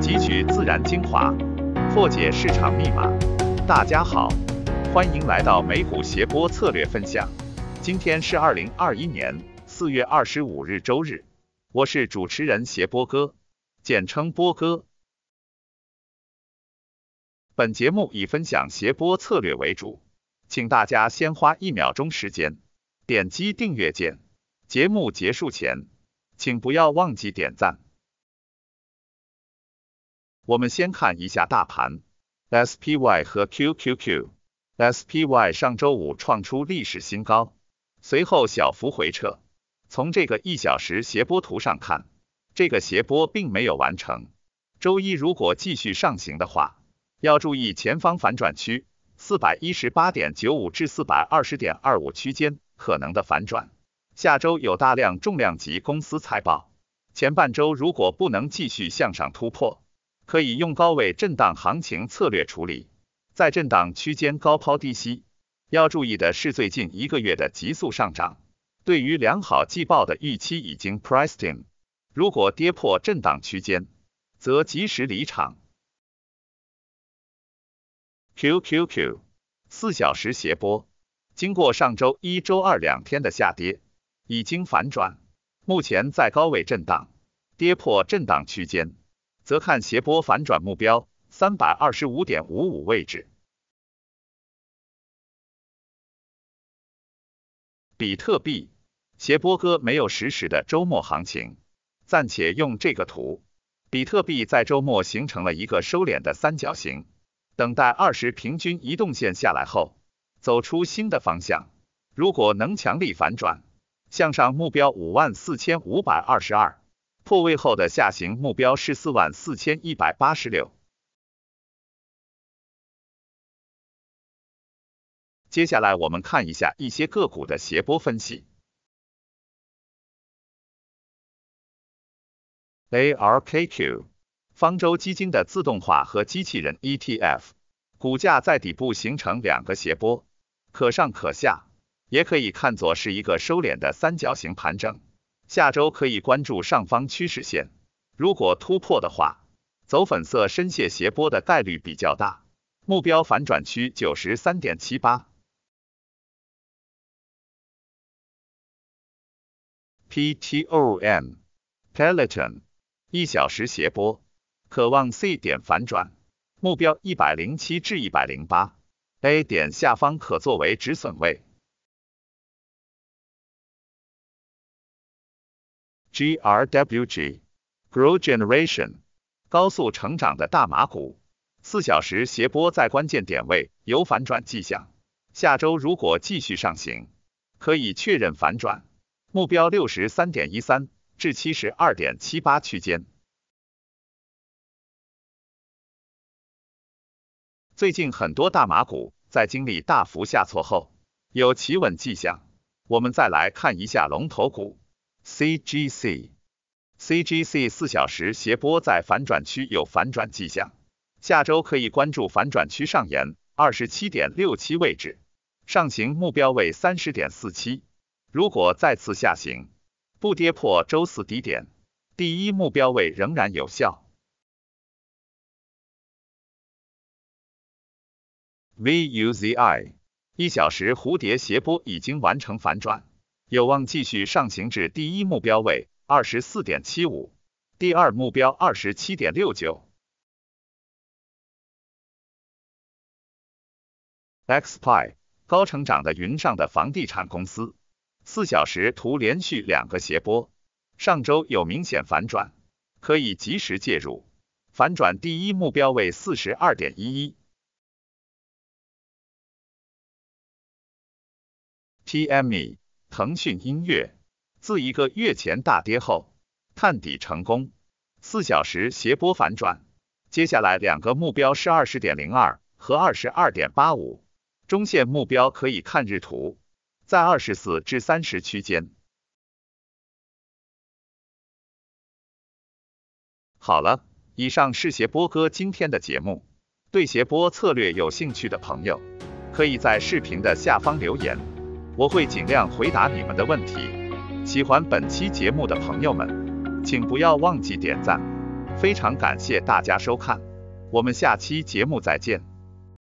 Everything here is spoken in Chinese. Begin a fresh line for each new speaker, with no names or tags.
汲取自然精华，破解市场密码。大家好，欢迎来到美股斜波策略分享。今天是二零二一年四月二十五日周日，我是主持人斜波哥，简称波哥。本节目以分享斜波策略为主，请大家先花一秒钟时间点击订阅键。节目结束前。请不要忘记点赞。我们先看一下大盘，SPY 和 QQQ。SPY 上周五创出历史新高，随后小幅回撤。从这个一小时斜波图上看，这个斜波并没有完成。周一如果继续上行的话，要注意前方反转区418.95至420.25区间可能的反转。下周有大量重量级公司财报，前半周如果不能继续向上突破，可以用高位震荡行情策略处理，在震荡区间高抛低吸。要注意的是，最近一个月的急速上涨，对于良好季报的预期已经 priced in。如果跌破震荡区间，则及时离场。QQQ 四小时斜波，经过上周一、周二两天的下跌。已经反转，目前在高位震荡，跌破震荡区间，则看
斜波反转目标三百二十五点五五位置。比特币斜波哥没有实时的周末行情，暂且用这个图。比特币在周
末形成了一个收敛的三角形，等待二十平均移动线下来后，走出新的方向。如果能强力反转。向上目标
五万四千五百二十二，破位后的下行目标是四万四千一百八十六。接下来我们看一下一些个股的斜波分析。ARKQ，方
舟基金的自动化和机器人 ETF，股价在底部形成两个斜波，可上可下。也可以看作是一个收敛的三角形盘整，下周可以关注上方趋势线，如果突破的话，
走粉色深陷斜波的概率比较大，目标反转区九十三点七八。P T O M Peloton 一小时斜波，可
望 C 点反转，目标一百零七至一百零八，A 点下
方可作为止损位。g r w g g r o w Generation，高速
成长的大麻股，四小时斜波在关键点位有反转迹象，下周如果继续上行，可以确认反转，目标六
十三点一三至七十二点七八区间。最近很多大麻股在经历
大幅下挫后，有企稳迹象，我们再来看一下龙头股。C G C C G C 四小时斜波在反转区有反转迹象，下周可以关注反转区上沿二十七点六七位置上行目标位三十点四七，如果再次下行
不跌破周四低点，第一目标位仍然有效。V U Z I 一小时蝴蝶斜波已经完成反转。有望继续上行至第一目标位二十四点七五，第二目标二十七点六九。Xpi 高成长的云上的房地产公司，四小时图连续两
个斜波，上周有明显反转，可以及时介入。反
转第一目标位四十二点一一。TME。腾讯音乐自
一个月前大跌后探底成功，四小时斜波反转，接下来两个目标是二十点零二和二十二点八五，中
线目标可以看日图，在二十四至三十区间。好了，以上是斜波哥今天的节目，对斜波策略有兴趣的朋友，可以
在视频的下方留言。我会尽量回答你们的问题。喜欢本期节目的朋友们，请不要忘记点赞。非常感谢大家收看，我们下期节目再见。